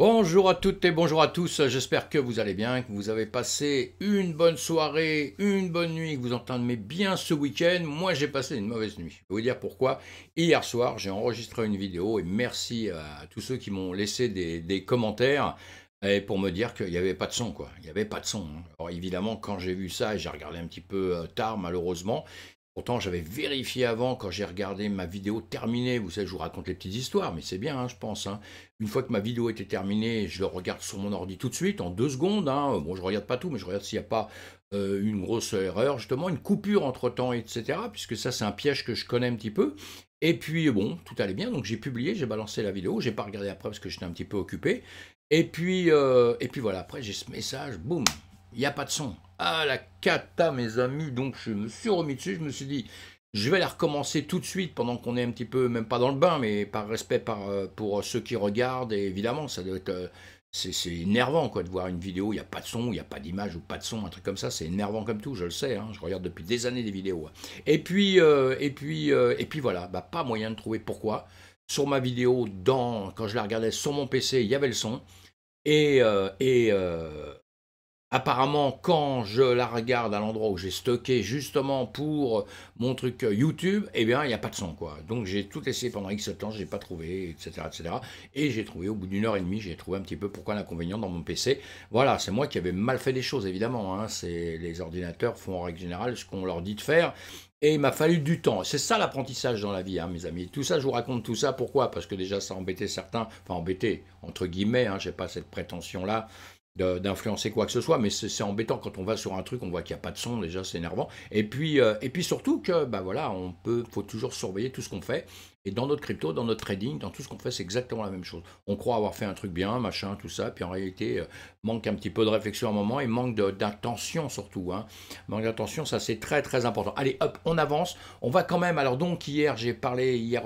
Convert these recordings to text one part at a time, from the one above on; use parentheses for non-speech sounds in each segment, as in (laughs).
Bonjour à toutes et bonjour à tous, j'espère que vous allez bien, que vous avez passé une bonne soirée, une bonne nuit, que vous entendez bien ce week-end. Moi j'ai passé une mauvaise nuit, je vais vous dire pourquoi. Hier soir j'ai enregistré une vidéo et merci à tous ceux qui m'ont laissé des, commentaires pour me dire qu'il n'y avait pas de son quoi, il n'y avait pas de son. Hein. Alors évidemment quand j'ai vu ça, et j'ai regardé un petit peu euh, tard malheureusement, Pourtant, j'avais vérifié avant quand j'ai regardé ma vidéo terminée. Vous savez, je vous raconte les petites histoires, mais c'est bien, hein, je pense. Hein. Une fois que ma vidéo était terminée, je le regarde sur mon ordi tout de suite, en deux secondes. Hein. Bon, je regarde pas tout, mais je regarde s'il n'y a pas euh, une grosse erreur, justement, une coupure entre temps, etc. Puisque ça, c'est un piège que je connais un petit peu. Et puis, euh, bon, tout allait bien. Donc, j'ai publié, j'ai balancé la vidéo. J'ai pas regardé après parce que j'étais un petit peu occupé. Et puis, euh, et puis voilà, après, j'ai ce message, boum, il n'y a pas de son. Ah la cata, mes amis. Donc je me suis remis dessus. Je me suis dit, je vais la recommencer tout de suite pendant qu'on est un petit peu, même pas dans le bain, mais par respect par, euh, pour euh, ceux qui regardent. Et évidemment, ça doit être. Euh, c'est énervant quoi de voir une vidéo, il n'y a pas de son, il n'y a pas d'image ou pas de son, un truc comme ça, c'est énervant comme tout, je le sais, hein. je regarde depuis des années des vidéos. Hein. Et puis, et puis, et puis voilà, bah, pas moyen de trouver pourquoi. Sur ma vidéo, dans, quand je la regardais sur mon PC, il y avait le son. Et, et, Apparemment, quand je la regarde à l'endroit où j'ai stocké justement pour mon truc euh, YouTube, eh bien, il n'y a pas de son, quoi. Donc, j'ai tout essayé pendant X temps, n'ai pas trouvé, etc., etc. Et j'ai trouvé, au bout d'une heure et demie, j'ai trouvé un petit peu pourquoi l'inconvénient dans mon PC. Voilà, c'est moi qui avais mal fait les choses, évidemment. Hein. C'est les ordinateurs font en règle générale ce qu'on leur dit de faire. Et il m'a fallu du temps. C'est ça l'apprentissage dans la vie, hein, mes amis. Tout ça, je vous raconte tout ça. Pourquoi Parce que déjà, ça embêtait certains, enfin embêté, entre guillemets, hein, je n'ai pas cette prétention-là d'influencer quoi que ce soit, mais c'est embêtant quand on va sur un truc, on voit qu'il n'y a pas de son, déjà c'est énervant. Et puis, euh, et puis surtout que, bah voilà, on peut, faut toujours surveiller tout ce qu'on fait, et dans notre crypto, dans notre trading, dans tout ce qu'on fait, c'est exactement la même chose. On croit avoir fait un truc bien, machin, tout ça, puis en réalité, euh, manque un petit peu de réflexion à un moment et manque d'attention surtout. Hein. Manque d'attention, ça c'est très très important. Allez, hop, on avance. On va quand même. Alors donc hier, j'ai parlé hier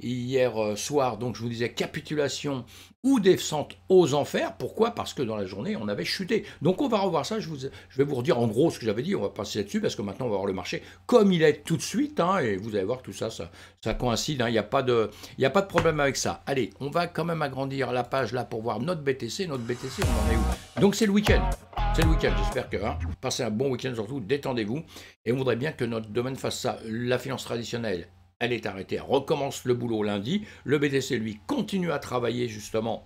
hier euh, soir, donc je vous disais capitulation ou descente aux enfers. Pourquoi Parce que dans la journée, on avait chuté. Donc on va revoir ça. Je, vous, je vais vous redire en gros ce que j'avais dit. On va passer là-dessus parce que maintenant on va voir le marché comme il est tout de suite. Hein, et vous allez voir tout ça, ça, ça coïncide. Hein n'y a, pas de, a pas de problème avec ça. Allez, on va quand même agrandir la page là pour voir notre BTC. Notre BTC, on en est où Donc c'est le week-end. C'est le week-end, j'espère que hein, passez un bon week-end surtout, détendez-vous. Et on voudrait bien que notre domaine fasse ça. La finance traditionnelle, elle est arrêtée, elle recommence le boulot lundi. Le BTC, lui, continue à travailler justement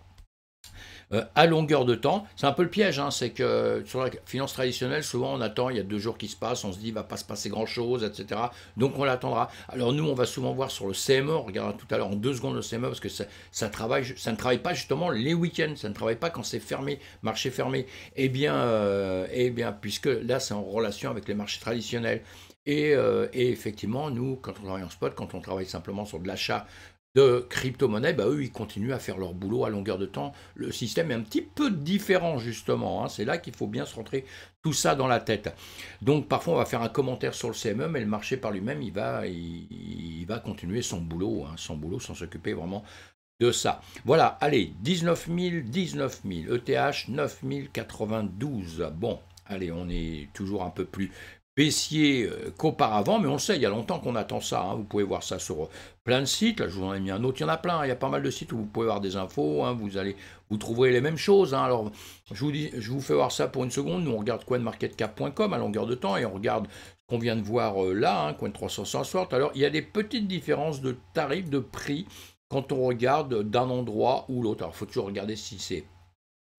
euh, à longueur de temps. C'est un peu le piège, hein, c'est que sur la finance traditionnelle, souvent on attend, il y a deux jours qui se passent, on se dit, il va pas se passer grand-chose, etc. Donc on l'attendra. Alors nous, on va souvent voir sur le CME, on regardera tout à l'heure en deux secondes le CME, parce que ça, ne travaille pas justement les week-ends, ça ne travaille pas quand c'est fermé, marché fermé. Eh bien, euh, eh bien puisque là, c'est en relation avec les marchés traditionnels. Et, euh, et, effectivement, nous, quand on travaille en spot, quand on travaille simplement sur de l'achat de crypto-monnaie, bah, eux, ils continuent à faire leur boulot à longueur de temps. Le système est un petit peu différent, justement. Hein. C'est là qu'il faut bien se rentrer tout ça dans la tête. Donc, parfois, on va faire un commentaire sur le CME, mais le marché par lui-même, il va, il, va continuer son boulot, hein, son boulot, sans s'occuper vraiment de ça. Voilà, allez, 19 000, 19 000, ETH 9092. Bon, allez, on est toujours un peu plus baissier euh, qu'auparavant, mais on sait, il y a longtemps qu'on attend ça. Hein. Vous pouvez voir ça sur euh, plein de sites. Là, je vous en ai mis un autre, il y en a plein. Hein. Il y a pas mal de sites où vous pouvez voir des infos. Hein. Vous allez, vous trouverez les mêmes choses. Alors, je vous, dis, je vous fais voir ça pour une seconde. Nous, on regarde coinmarketcap.com à longueur de temps et on regarde ce qu'on vient de voir euh, là, coin 360. Alors, il y a des petites différences de tarifs, de prix quand on regarde d'un endroit ou l'autre. Alors, faut toujours regarder si c'est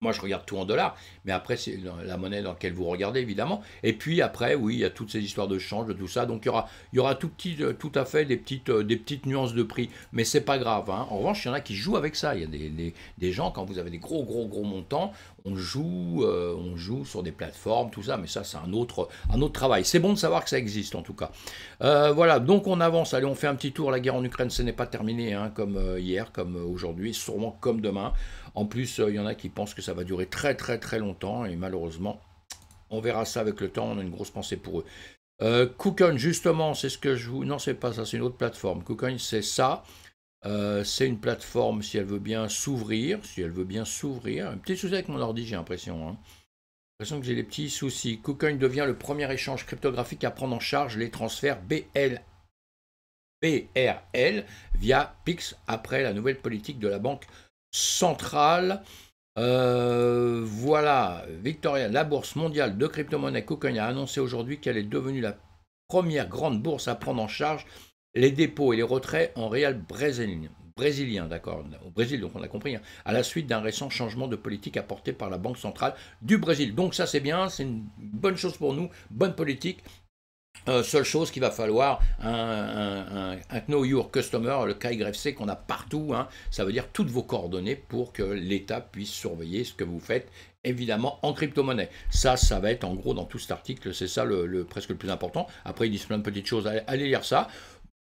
moi, je regarde tout en dollars, mais après, c'est la monnaie dans laquelle vous regardez, évidemment. Et puis après, oui, il y a toutes ces histoires de change, de tout ça. Donc, il y aura, il y aura tout, petit, euh, tout à fait des petites, euh, des petites nuances de prix, mais c'est pas grave. Hein. En revanche, il y en a qui jouent avec ça. Il y a des, gens, quand vous avez des gros, gros, gros montants, on joue, euh, on joue sur des plateformes, tout ça, mais ça, c'est un autre, un autre travail. C'est bon de savoir que ça existe, en tout cas. voilà, donc on avance. Allez, on fait un petit tour. La guerre en Ukraine, ce n'est pas terminé, hein, comme hier, comme aujourd'hui, sûrement comme demain. En plus, euh, il y en a qui pensent que ça va durer très très très longtemps et malheureusement, on verra ça avec le temps, on a une grosse pensée pour eux. Euh, justement, c'est ce que je vous... Non, c'est pas ça, c'est une autre plateforme. Cookon, c'est ça. Euh, c'est une plateforme, si elle veut bien s'ouvrir, si elle veut bien s'ouvrir. Un petit souci avec mon ordi, j'ai l'impression. Hein. J'ai l'impression que j'ai des petits soucis. Cookcoin devient le premier échange cryptographique à prendre en charge les transferts BL... BRL via PIX après la nouvelle politique de la Banque centrale. Euh, voilà, Victoria, la bourse mondiale de crypto-monnaie a annoncé aujourd'hui qu'elle est devenue la première grande bourse à prendre en charge les dépôts et les retraits en réel brésilien. Brésilien, d'accord, au Brésil, donc on a compris, hein, à la suite d'un récent changement de politique apporté par la Banque centrale du Brésil. Donc ça c'est bien, c'est une bonne chose pour nous, bonne politique, euh, seule chose qu'il va falloir, un, Know Your Customer, le KYFC qu'on a partout, hein, ça veut dire toutes vos coordonnées pour que l'État puisse surveiller ce que vous faites, évidemment en crypto-monnaie. Ça, ça va être en gros dans tout cet article, c'est ça le, presque le plus important. Après, il disent plein de petites choses, allez lire ça.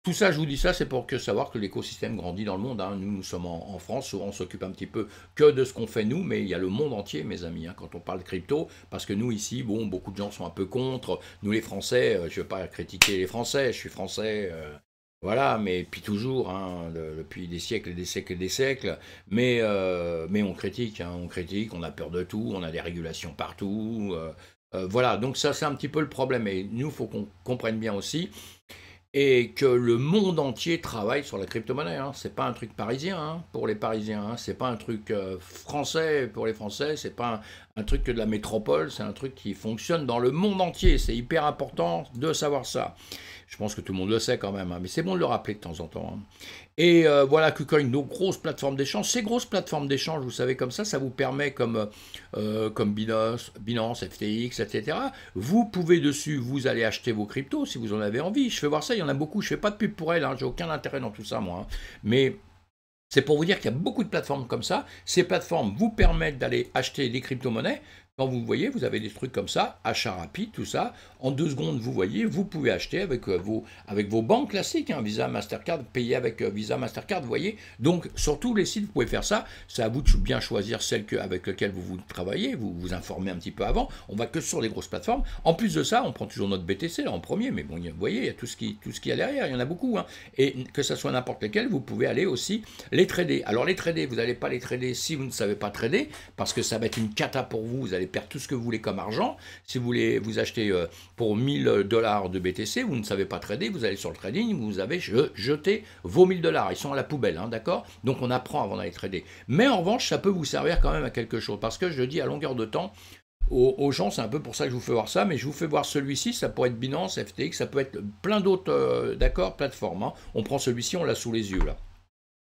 Tout ça, je vous dis ça, c'est pour que savoir que l'écosystème grandit dans le monde. Hein. Nous, nous sommes en, France, on s'occupe un petit peu que de ce qu'on fait nous, mais il y a le monde entier, mes amis, hein, quand on parle crypto, parce que nous ici, bon, beaucoup de gens sont un peu contre. Nous les Français, euh, je ne veux pas critiquer les Français, je suis français. Euh, voilà, mais puis toujours, hein, depuis des siècles et des siècles et des siècles, mais, euh, mais on critique, on critique, on a peur de tout, on a des régulations partout, voilà, donc ça c'est un petit peu le problème. Et nous, il faut qu'on comprenne bien aussi et que le monde entier travaille sur la crypto-monnaie. Hein. C'est pas un truc parisien hein, pour les Parisiens, hein. c'est pas un truc euh, français pour les Français, c'est pas un, truc de la métropole, c'est un truc qui fonctionne dans le monde entier. C'est hyper important de savoir ça. Je pense que tout le monde le sait quand même, hein, mais c'est bon de le rappeler de temps en temps. Hein. Et euh, voilà, KuCoin, nos grosses plateformes d'échange. Ces grosses plateformes d'échange, vous savez, comme ça, ça vous permet, comme, euh, euh, comme Binance, Binance, FTX, etc., vous pouvez dessus, vous allez acheter vos cryptos si vous en avez envie. Je fais voir ça, il y en a beaucoup. Je fais pas de pub pour elle, hein, j'ai aucun intérêt dans tout ça, moi. Hein. Mais. C'est pour vous dire qu'il y a beaucoup de plateformes comme ça. Ces plateformes vous permettent d'aller acheter des crypto-monnaies quand vous voyez, vous avez des trucs comme ça, achat rapide, tout ça. En deux secondes, vous voyez, vous pouvez acheter avec, euh, vos, avec vos banques classiques, hein, Visa, Mastercard, payer avec euh, Visa, Mastercard, vous voyez. Donc, sur tous les sites, vous pouvez faire ça. C'est à vous de bien choisir celle que, avec laquelle vous, travaillez, vous vous informez un petit peu avant. On va que sur les grosses plateformes. En plus de ça, on prend toujours notre BTC là, en premier, mais bon, vous voyez, il y a tout ce qui, tout ce qu'il y a derrière, il y en a beaucoup. Hein. Et que ça soit n'importe lequel, vous pouvez aller aussi les trader. Alors, les trader, vous n'allez pas les trader si vous ne savez pas trader, parce que ça va être une cata pour vous, vous allez perdre tout ce que vous voulez comme argent. Si vous voulez vous acheter euh, pour 1000 dollars de BTC, vous ne savez pas trader, vous allez sur le trading, vous avez jeté vos 1000 dollars. Ils sont à la poubelle, hein, d'accord Donc on apprend avant d'aller trader. Mais en revanche, ça peut vous servir quand même à quelque chose. Parce que je dis à longueur de temps, aux, gens, c'est un peu pour ça que je vous fais voir ça, mais je vous fais voir celui-ci, ça pourrait être Binance, FTX, ça peut être plein d'autres, euh, d'accord, plateformes. Hein. On prend celui-ci, on l'a sous les yeux là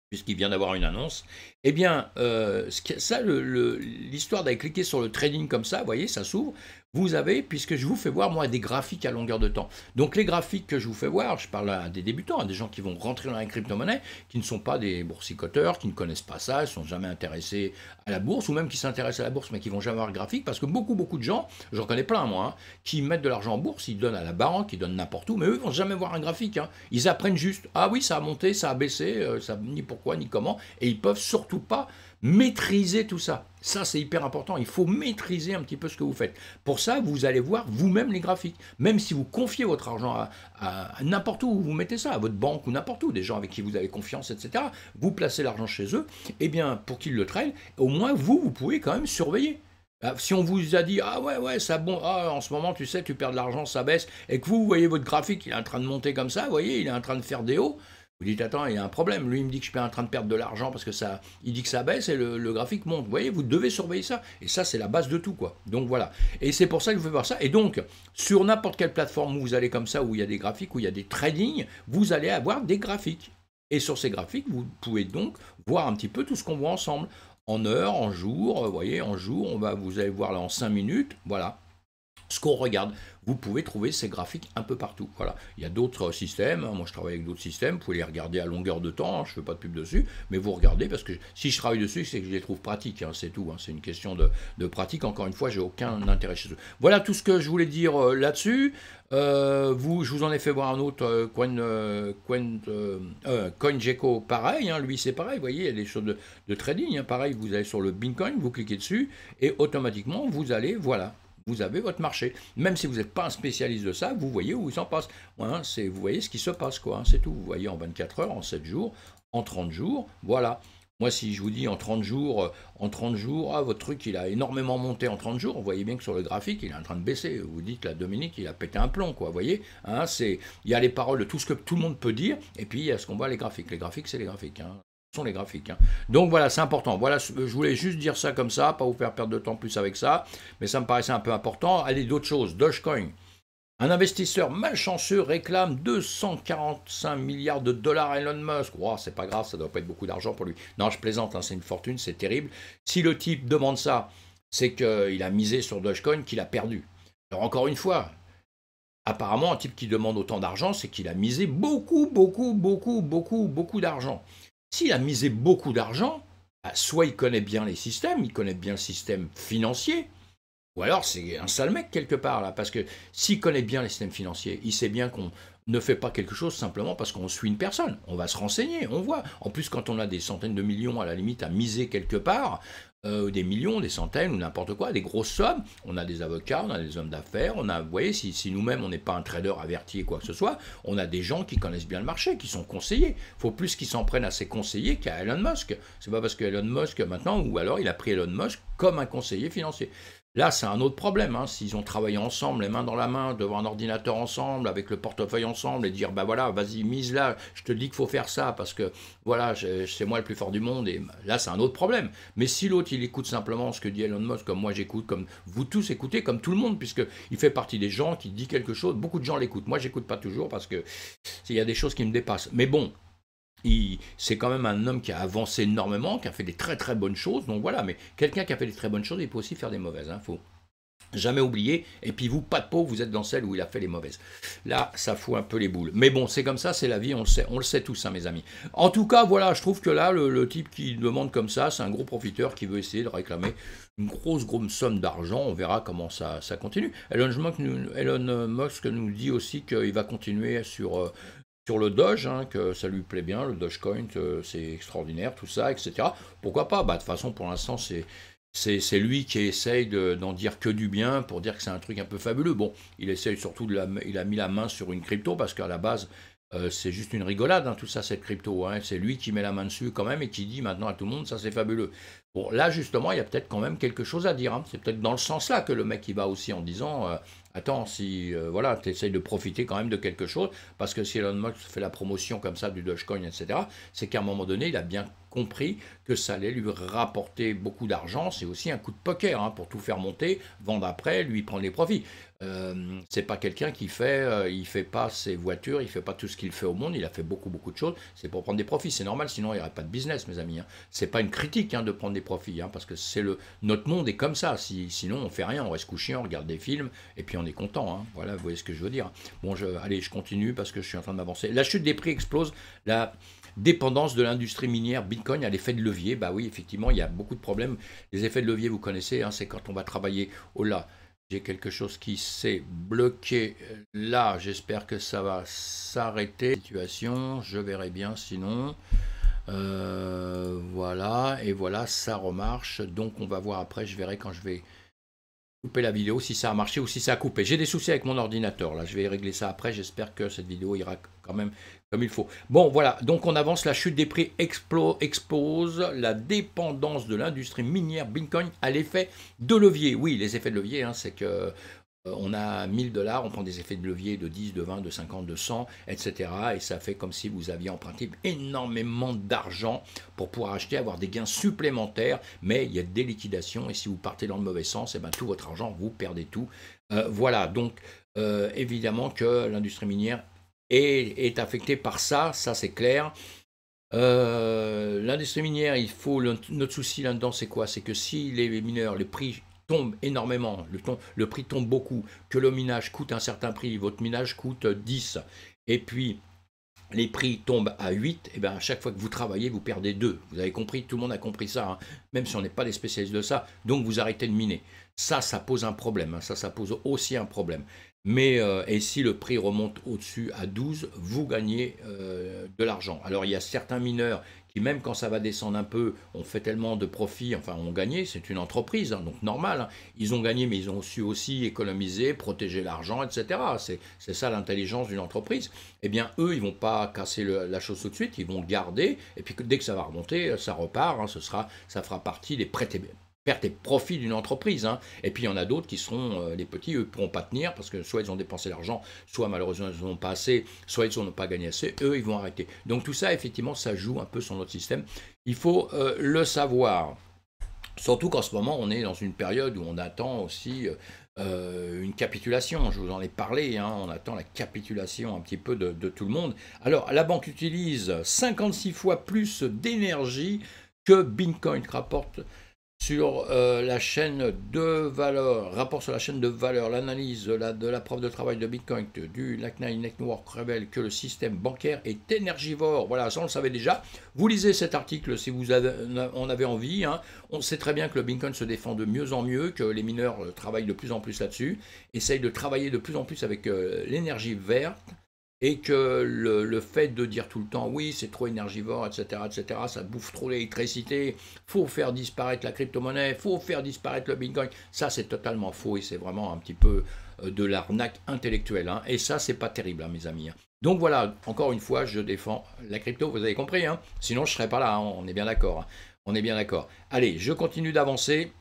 puisqu'il vient d'avoir une annonce, eh bien, euh, ça, l'histoire d'aller cliquer sur le trading comme ça, vous voyez, ça s'ouvre vous avez, puisque je vous fais voir, moi, des graphiques à longueur de temps. Donc les graphiques que je vous fais voir, je parle à des débutants, à des gens qui vont rentrer dans la crypto-monnaie, qui ne sont pas des boursicoteurs, qui ne connaissent pas ça, ne sont jamais intéressés à la bourse, ou même qui s'intéressent à la bourse, mais qui vont jamais voir le graphique, parce que beaucoup, beaucoup de gens, j'en connais plein, moi, hein, qui mettent de l'argent en bourse, ils donnent à la banque, ils donnent n'importe où, mais eux, ils vont jamais voir un graphique. Hein. Ils apprennent juste, ah oui, ça a monté, ça a baissé, euh, ça, ni pourquoi, ni comment, et ils peuvent surtout pas maîtriser tout ça. Ça, c'est hyper important. Il faut maîtriser un petit peu ce que vous faites. Pour ça, vous allez voir vous-même les graphiques. Même si vous confiez votre argent à, n'importe où, vous mettez ça, à votre banque ou n'importe où, des gens avec qui vous avez confiance, etc. Vous placez l'argent chez eux, eh bien, pour qu'ils le traînent, au moins, vous, vous pouvez quand même surveiller. Ah, si on vous a dit ah ouais ouais ça bon ah, en ce moment tu sais tu perds de l'argent ça baisse et que vous, vous voyez votre graphique il est en train de monter comme ça vous voyez il est en train de faire des hauts vous dites, attends, il y a un problème. Lui, il me dit que je suis en train de perdre de l'argent parce que ça, il dit que ça baisse et le, graphique monte. Vous voyez, vous devez surveiller ça. Et ça, c'est la base de tout, quoi. Donc voilà. Et c'est pour ça que je veux voir ça. Et donc, sur n'importe quelle plateforme où vous allez comme ça, où il y a des graphiques, où il y a des trading, vous allez avoir des graphiques. Et sur ces graphiques, vous pouvez donc voir un petit peu tout ce qu'on voit ensemble. En heure, en jour, euh, vous voyez, en jour, on va, vous allez voir là en 5 minutes. Voilà ce qu'on regarde. Vous pouvez trouver ces graphiques un peu partout. Voilà. Il y a d'autres systèmes. Hein. Moi, je travaille avec d'autres systèmes. Vous pouvez les regarder à longueur de temps. Hein. Je ne fais pas de pub dessus. Mais vous regardez parce que si je travaille dessus, c'est que je les trouve pratiques. Hein. c'est tout. C'est une question de, pratique. Encore une fois, j'ai aucun intérêt chez eux. Voilà tout ce que je voulais dire euh, là-dessus. Euh, vous, je vous en ai fait voir un autre, Coin, euh, Coin, CoinGecko, pareil, lui c'est pareil, vous voyez, il y a des choses de, trading, pareil, vous allez sur le Bitcoin, vous cliquez dessus, et automatiquement vous allez, voilà, vous avez votre marché. Même si vous n'êtes pas un spécialiste de ça, vous voyez où il s'en passe. Hein, c'est, vous voyez ce qui se passe, quoi. Hein, c'est tout. Vous voyez en 24 heures, en 7 jours, en 30 jours, voilà. Moi, si je vous dis en 30 jours, euh, en 30 jours, ah, votre truc, il a énormément monté en 30 jours, vous voyez bien que sur le graphique, il est en train de baisser. Vous dites, la Dominique, il a pété un plomb, quoi, vous voyez hein, c'est, Il y a les paroles de tout ce que tout le monde peut dire, et puis il y a ce qu'on voit, les graphiques. Les graphiques, c'est les graphiques. Hein les graphiques. Hein. Donc voilà, c'est important. Voilà, je voulais juste dire ça comme ça, pas vous faire perdre de temps plus avec ça, mais ça me paraissait un peu important. Allez, d'autres choses. Dogecoin. Un investisseur malchanceux réclame 245 milliards de dollars à Elon Musk. Wow, c'est pas grave, ça doit pas être beaucoup d'argent pour lui. Non, je plaisante, hein, c'est une fortune, c'est terrible. Si le type demande ça, c'est qu'il a misé sur Dogecoin, qu'il a perdu. Alors encore une fois, apparemment, un type qui demande autant d'argent, c'est qu'il a misé beaucoup, beaucoup, beaucoup, beaucoup, beaucoup d'argent. S'il a misé beaucoup d'argent, bah, soit il connaît bien les systèmes, il connaît bien le système financier, ou alors c'est un sale mec quelque part là, parce que s'il connaît bien les systèmes financiers, il sait bien qu'on ne fait pas quelque chose simplement parce qu'on suit une personne. On va se renseigner, on voit. En plus, quand on a des centaines de millions à la limite à miser quelque part, euh, des millions, des centaines ou n'importe quoi, des grosses sommes. On a des avocats, on a des hommes d'affaires, on a, vous voyez, si, nous-mêmes on n'est pas un trader averti et quoi que ce soit, on a des gens qui connaissent bien le marché, qui sont conseillers. il faut plus qu'ils s'en prennent à ces conseillers qu'à Elon Musk. C'est pas parce que Elon Musk maintenant, ou alors il a pris Elon Musk comme un conseiller financier. Là, c'est un autre problème. Hein. S'ils ont travaillé ensemble, les mains dans la main, devant un ordinateur ensemble, avec le portefeuille ensemble, et dire bah voilà, vas-y, mise là, je te dis qu'il faut faire ça, parce que voilà, c'est moi le plus fort du monde, et là, c'est un autre problème. Mais si l'autre, il écoute simplement ce que dit Elon Musk, comme moi j'écoute, comme vous tous écoutez, comme tout le monde, puisqu'il fait partie des gens qui dit quelque chose, beaucoup de gens l'écoutent. Moi, j'écoute pas toujours, parce que s'il y a des choses qui me dépassent. Mais bon, c'est quand même un homme qui a avancé énormément, qui a fait des très très bonnes choses. Donc voilà, mais quelqu'un qui a fait des très bonnes choses, il peut aussi faire des mauvaises. Hein, faut jamais oublier. Et puis vous, pas de peau, vous êtes dans celle où il a fait les mauvaises. Là, ça fout un peu les boules. Mais bon, c'est comme ça, c'est la vie, on le sait, on le sait tous, hein, mes amis. En tout cas, voilà, je trouve que là, le, type qui demande comme ça, c'est un gros profiteur qui veut essayer de réclamer une grosse, grosse somme d'argent. On verra comment ça, continue. Elon Musk nous dit aussi qu'il va continuer sur, euh, sur le Doge, hein, que ça lui plaît bien, le Dogecoin, c'est extraordinaire, tout ça, etc. Pourquoi pas bah, De toute façon, pour l'instant, c'est, c'est, lui qui essaye d'en dire que du bien pour dire que c'est un truc un peu fabuleux. Bon, il essaye surtout de la, il a mis la main sur une crypto parce qu'à la base, euh, c'est juste une rigolade, hein, tout ça, cette crypto. Hein. C'est lui qui met la main dessus quand même et qui dit maintenant à tout le monde, ça c'est fabuleux. Bon, là justement, il y a peut-être quand même quelque chose à dire. C'est peut-être dans le sens là que le mec il va aussi en disant, euh, Attends, si euh, voilà, tu essayes de profiter quand même de quelque chose, parce que si Elon Musk fait la promotion comme ça du Dogecoin, etc., c'est qu'à un moment donné, il a bien compris que ça allait lui rapporter beaucoup d'argent. C'est aussi un coup de poker hein, pour tout faire monter, vendre après, lui prendre les profits. Euh, c'est pas quelqu'un qui fait, euh, il fait pas ses voitures, il fait pas tout ce qu'il fait au monde. Il a fait beaucoup beaucoup de choses. C'est pour prendre des profits. C'est normal, sinon il n'y aurait pas de business, mes amis. Hein. C'est pas une critique hein, de prendre des profits, parce que c'est le notre monde est comme ça. Si, sinon on fait rien, on reste couché, on regarde des films et puis on est content. Voilà, vous voyez ce que je veux dire. Bon, je, allez, je continue parce que je suis en train de m'avancer. La chute des prix explose. La Dépendance de l'industrie minière, Bitcoin à l'effet de levier. Bah oui, effectivement, il y a beaucoup de problèmes. Les effets de levier, vous connaissez, hein, c'est quand on va travailler Oh là. J'ai quelque chose qui s'est bloqué euh, là. J'espère que ça va s'arrêter. Situation, je verrai bien sinon. Euh, voilà, et voilà, ça remarche. Donc on va voir après, je verrai quand je vais couper la vidéo si ça a marché ou si ça a coupé. J'ai des soucis avec mon ordinateur là, je vais régler ça après. J'espère que cette vidéo ira quand même il faut. Bon, voilà, donc on avance, la chute des prix expose la dépendance de l'industrie minière Bitcoin à l'effet de levier. Oui, les effets de levier, hein, c'est que euh, on a 1000 dollars, on prend des effets de levier de 10, de 20, de 50, de 100, etc. Et ça fait comme si vous aviez en principe énormément d'argent pour pouvoir acheter, avoir des gains supplémentaires, mais il y a des liquidations et si vous partez dans le mauvais sens, et eh bien tout votre argent, vous perdez tout. Euh, voilà, donc euh, évidemment que l'industrie minière est, est affecté par ça, ça c'est clair. Euh, l'industrie minière, il faut notre souci là-dedans, c'est quoi C'est que si les mineurs, les prix tombent énormément, le, prix tombe beaucoup, que le minage coûte un certain prix, votre minage coûte 10, et puis les prix tombent à 8, et eh bien à chaque fois que vous travaillez, vous perdez 2. Vous avez compris, tout le monde a compris ça, hein. même si on n'est pas des spécialistes de ça, donc vous arrêtez de miner. Ça, ça pose un problème, hein. ça, ça pose aussi un problème. Mais euh, et si le prix remonte au-dessus à 12, vous gagnez euh, de l'argent. Alors il y a certains mineurs qui, même quand ça va descendre un peu, ont fait tellement de profits, enfin ont gagné, c'est une entreprise, hein, donc normal. Hein. Ils ont gagné, mais ils ont su aussi économiser, protéger l'argent, etc. C'est ça l'intelligence d'une entreprise. Eh bien, eux, ils vont pas casser la chose tout de suite, ils vont garder, et puis dès que ça va remonter, ça repart, hein, sera, ça fera partie des prêts perte et profit d'une entreprise. Hein. Et puis il y en a d'autres qui seront euh, les petits, eux ne pourront pas tenir parce que soit ils ont dépensé l'argent, soit malheureusement ils n'en ont pas assez, soit ils n'ont ont pas gagné assez, eux ils vont arrêter. Donc tout ça, effectivement, ça joue un peu sur notre système. Il faut euh, le savoir. Surtout qu'en ce moment, on est dans une période où on attend aussi euh, une capitulation. Je vous en ai parlé, hein. on attend la capitulation un petit peu de, de tout le monde. Alors la banque utilise 56 fois plus d'énergie que Bitcoin rapporte sur euh, la chaîne de valeur, rapport sur la chaîne de valeur, l'analyse de la preuve de travail de Bitcoin du LACNAI Network révèle que le système bancaire est énergivore. Voilà, ça on le savait déjà. Vous lisez cet article si vous avez, en avez envie. Hein. On sait très bien que le Bitcoin se défend de mieux en mieux, que les mineurs euh, travaillent de plus en plus là-dessus, essayent de travailler de plus en plus avec euh, l'énergie verte et que le, fait de dire tout le temps oui, c'est trop énergivore, etc., etc., ça bouffe trop l'électricité, faut faire disparaître la crypto-monnaie, faut faire disparaître le bitcoin, ça c'est totalement faux et c'est vraiment un petit peu euh, de l'arnaque intellectuelle. Hein. Et ça, c'est pas terrible, hein, mes amis. Hein. Donc voilà, encore une fois, je défends la crypto, vous avez compris, sinon je serais pas là, on est bien d'accord. On est bien d'accord. Allez, je continue d'avancer.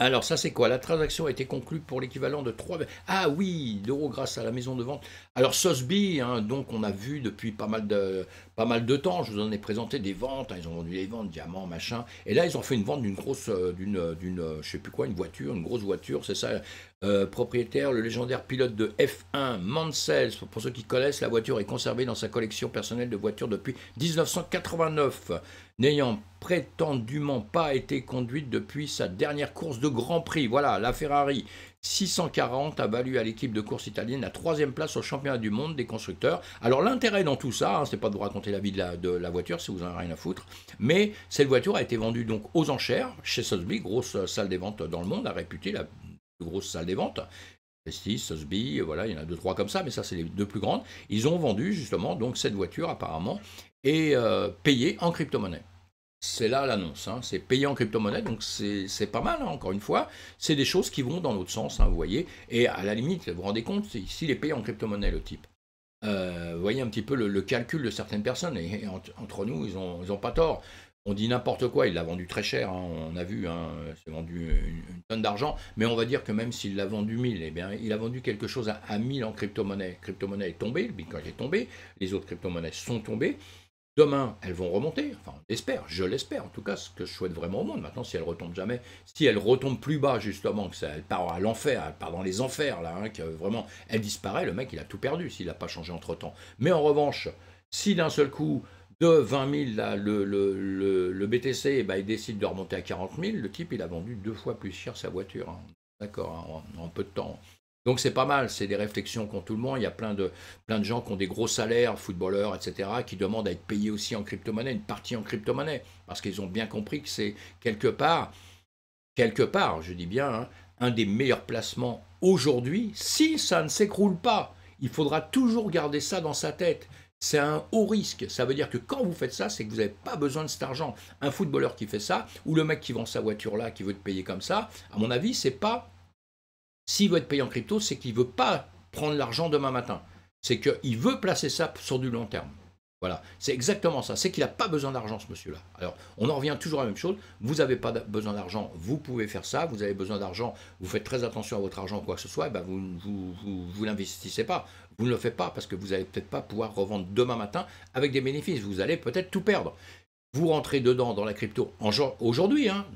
Alors ça c'est quoi La transaction a été conclue pour l'équivalent de 3... Ah oui, d'euros grâce à la maison de vente. Alors Sosby, hein, donc on a vu depuis pas mal de, pas mal de temps. Je vous en ai présenté des ventes. Hein. ils ont vendu des ventes, diamants, machin. Et là, ils ont fait une vente d'une grosse, euh, d'une, euh, d'une, euh, je sais plus quoi, une voiture, une grosse voiture. C'est ça. propriétaire, le légendaire pilote de F1 Mansell. Pour ceux qui connaissent, la voiture est conservée dans sa collection personnelle de voitures depuis 1989, n'ayant prétendument pas été conduite depuis sa dernière course de Grand Prix. Voilà, la Ferrari. 640 a valu à l'équipe de course italienne la troisième place au championnat du monde des constructeurs. Alors l'intérêt dans tout ça, ce hein, c'est pas de vous raconter la vie de la, voiture si vous en avez rien à foutre, mais cette voiture a été vendue donc aux enchères chez Sotheby, grosse salle des ventes dans le monde, à réputée la plus grosse salle des ventes. Sosby voilà, il y en a deux trois comme ça, mais ça c'est les deux plus grandes. Ils ont vendu justement donc cette voiture apparemment et euh, payé en crypto-monnaie. C'est là l'annonce, hein. c'est payé en crypto-monnaie, donc c'est pas mal, hein, encore une fois. C'est des choses qui vont dans l'autre sens, hein, vous voyez. Et à la limite, vous vous rendez compte, ici, il est payé en crypto-monnaie, le type. Euh, vous voyez un petit peu le, calcul de certaines personnes, et, entre, nous, ils n'ont ont pas tort. On dit n'importe quoi, il l'a vendu très cher, on a vu, c'est vendu une, tonne d'argent, mais on va dire que même s'il l'a vendu 1000, eh bien, il a vendu quelque chose à, 1000 en crypto-monnaie. Crypto-monnaie est tombée, le bitcoin est tombé, les autres crypto-monnaies sont tombées. Demain, elles vont remonter, enfin on espère, je l'espère, en tout cas ce que je souhaite vraiment au monde. Maintenant, si elles retombe jamais, si elles retombe plus bas justement, que ça, elle part à l'enfer, elle dans les enfers là, hein, que vraiment, elle disparaît, le mec il a tout perdu s'il n'a pas changé entre temps. Mais en revanche, si d'un seul coup, de 20 000, le, BTC, eh ben, il décide de remonter à 40 000, le type il a vendu deux fois plus cher sa voiture, hein. d'accord, hein, en, en peu de temps. Donc c'est pas mal, c'est des réflexions qu'ont tout le monde. Il y a plein de, plein de gens qui ont des gros salaires, footballeurs, etc., qui demandent à être payés aussi en crypto-monnaie, une partie en crypto-monnaie, parce qu'ils ont bien compris que c'est quelque part, quelque part, je dis bien, hein, un des meilleurs placements aujourd'hui, si ça ne s'écroule pas. Il faudra toujours garder ça dans sa tête. C'est un haut risque. Ça veut dire que quand vous faites ça, c'est que vous n'avez pas besoin de cet argent. Un footballeur qui fait ça, ou le mec qui vend sa voiture là, qui veut te payer comme ça, à mon avis, c'est pas s'il veut être payé en crypto, c'est qu'il ne veut pas prendre l'argent demain matin. C'est qu'il veut placer ça sur du long terme. Voilà, c'est exactement ça. C'est qu'il n'a pas besoin d'argent, ce monsieur-là. Alors, on en revient toujours à la même chose. Vous n'avez pas besoin d'argent, vous pouvez faire ça. Vous avez besoin d'argent, vous faites très attention à votre argent, quoi que ce soit. Eh ben, vous ne vous, l'investissez pas. Vous ne le faites pas parce que vous n'allez peut-être pas pouvoir revendre demain matin avec des bénéfices. Vous allez peut-être tout perdre. Vous rentrez dedans dans la crypto aujourd'hui, hein,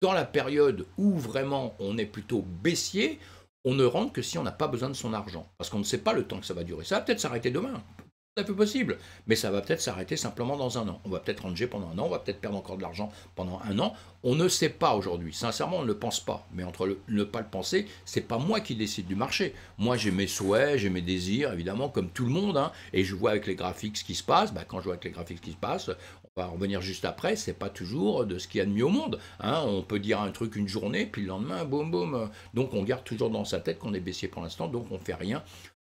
dans la période où vraiment on est plutôt baissier, on ne rentre que si on n'a pas besoin de son argent. Parce qu'on ne sait pas le temps que ça va durer. Ça va peut-être s'arrêter demain, c'est un peu possible. Mais ça va peut-être s'arrêter simplement dans un an. On va peut-être ranger pendant un an, on va peut-être perdre encore de l'argent pendant un an. On ne sait pas aujourd'hui. Sincèrement, on ne le pense pas. Mais entre ne pas le penser, c'est pas moi qui décide du marché. Moi, j'ai mes souhaits, j'ai mes désirs, évidemment, comme tout le monde. Hein. et je vois avec les graphiques ce qui se passe. Bah, quand je vois avec les graphiques ce qui se passe, va revenir juste après, c'est pas toujours de ce qu'il y a de mieux au monde. Hein. On peut dire un truc une journée, puis le lendemain, boum, boum. Donc on garde toujours dans sa tête qu'on est baissier pour l'instant, donc on fait rien.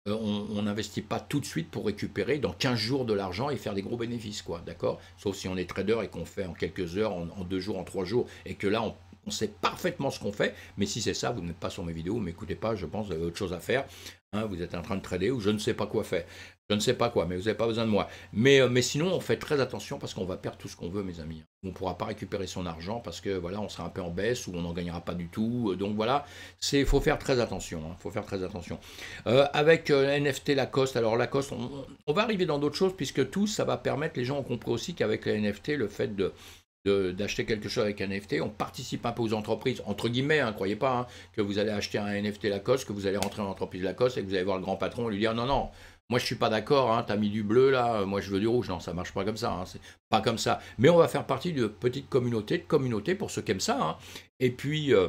Euh, on n'investit pas tout de suite pour récupérer dans 15 jours de l'argent et faire des gros bénéfices, quoi, d'accord Sauf si on est trader et qu'on fait en quelques heures, en, deux jours, en trois jours, et que là, on, sait parfaitement ce qu'on fait, mais si c'est ça, vous n'êtes pas sur mes vidéos, m'écoutez pas, je pense, vous avez autre chose à faire, hein. vous êtes en train de trader ou je ne sais pas quoi faire je ne sais pas quoi, mais vous n'avez pas besoin de moi. Mais, euh, mais sinon, on fait très attention parce qu'on va perdre tout ce qu'on veut, mes amis. On ne pourra pas récupérer son argent parce que voilà, on sera un peu en baisse ou on n'en gagnera pas du tout. Euh, donc voilà, il faut faire très attention. Hein. faut faire très attention. Euh, avec NFT Lacoste, alors Lacoste, on, va arriver dans d'autres choses puisque tout, ça va permettre, les gens ont compris aussi qu'avec les NFT, le fait de d'acheter quelque chose avec un NFT, on participe un peu aux entreprises, entre guillemets, hein, croyez pas hein, que vous allez acheter un NFT Lacoste, que vous allez rentrer dans l'entreprise Lacoste et que vous allez voir le grand patron lui dire non, non, moi, je suis pas d'accord, hein, as mis du bleu là, euh, moi je veux du rouge. Non, ça marche pas comme ça, hein, c'est pas comme ça. Mais on va faire partie de petites communautés, de communauté pour ceux qui aiment ça. Hein. Et puis, euh,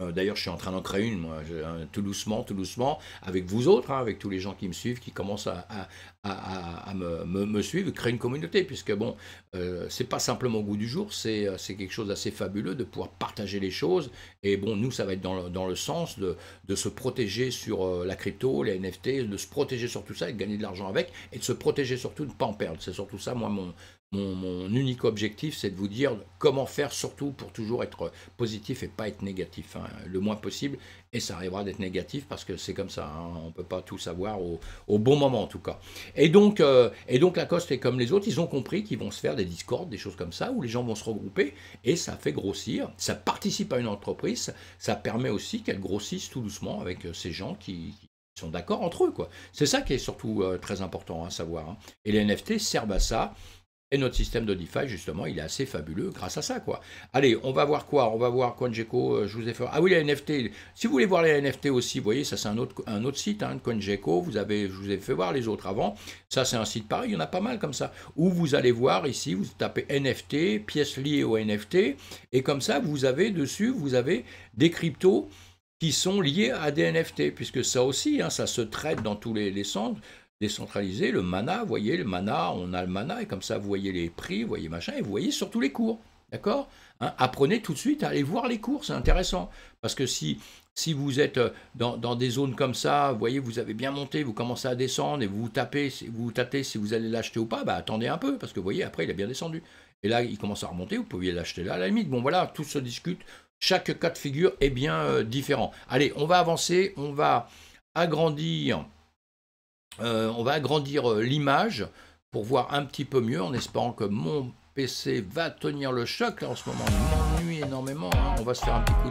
euh, d'ailleurs, je suis en train d'en créer une, moi, euh, tout doucement, tout doucement, avec vous autres, hein, avec tous les gens qui me suivent, qui commencent à, me, suivre, créer une communauté, puisque bon, euh, c'est pas simplement au goût du jour, euh, c'est quelque chose d'assez fabuleux de pouvoir partager les choses. Et bon, nous, ça va être dans le, sens de, de, se protéger sur la crypto, les NFT, de se protéger sur tout ça et de gagner de l'argent avec, et de se protéger surtout de ne pas en perdre. C'est surtout ça, moi, mon, mon, unique objectif, c'est de vous dire comment faire surtout pour toujours être positif et pas être négatif, hein, le moins possible. Et ça arrivera d'être négatif parce que c'est comme ça, hein. on ne peut pas tout savoir au, bon moment en tout cas. Et donc, euh, et donc Lacoste est comme les autres, ils ont compris qu'ils vont se faire des discordes, des choses comme ça, où les gens vont se regrouper et ça fait grossir. Ça participe à une entreprise, ça permet aussi qu'elle grossisse tout doucement avec euh, ces gens qui, sont d'accord entre eux. C'est ça qui est surtout euh, très important à savoir. Hein. Et les NFT servent à ça. Et notre système de DeFi, justement, il est assez fabuleux grâce à ça, quoi. Allez, on va voir quoi On va voir CoinGecko, euh, je vous ai fait... Ah oui, les NFT. Si vous voulez voir les NFT aussi, vous voyez, ça c'est un autre, un autre site, hein, CoinGecko. Vous avez, je vous ai fait voir les autres avant. Ça, c'est un site pareil, il y en a pas mal comme ça. Où vous allez voir ici, vous tapez NFT, pièces liées au NFT. Et comme ça, vous avez dessus, vous avez des cryptos qui sont liés à des NFT, puisque ça aussi, hein, ça se traite dans tous les, les centres décentraliser le mana, vous voyez, le mana, on a le mana, et comme ça, vous voyez les prix, vous voyez machin, et vous voyez surtout les cours. D'accord hein, Apprenez tout de suite à aller voir les cours, c'est intéressant. Parce que si, si vous êtes euh, dans, des zones comme ça, vous voyez, vous avez bien monté, vous commencez à descendre et vous tapez, vous, vous tâtez si vous allez l'acheter ou pas, bah, attendez un peu, parce que vous voyez, après, il a bien descendu. Et là, il commence à remonter, vous pouvez l'acheter là, à la limite. Bon, voilà, tout se discute. Chaque cas de figure est bien euh, différent. Allez, on va avancer, on va agrandir euh, on va agrandir euh, l'image pour voir un petit peu mieux en espérant que mon PC va tenir le choc. en ce moment, il m'ennuie énormément. Hein. On va se faire un petit coup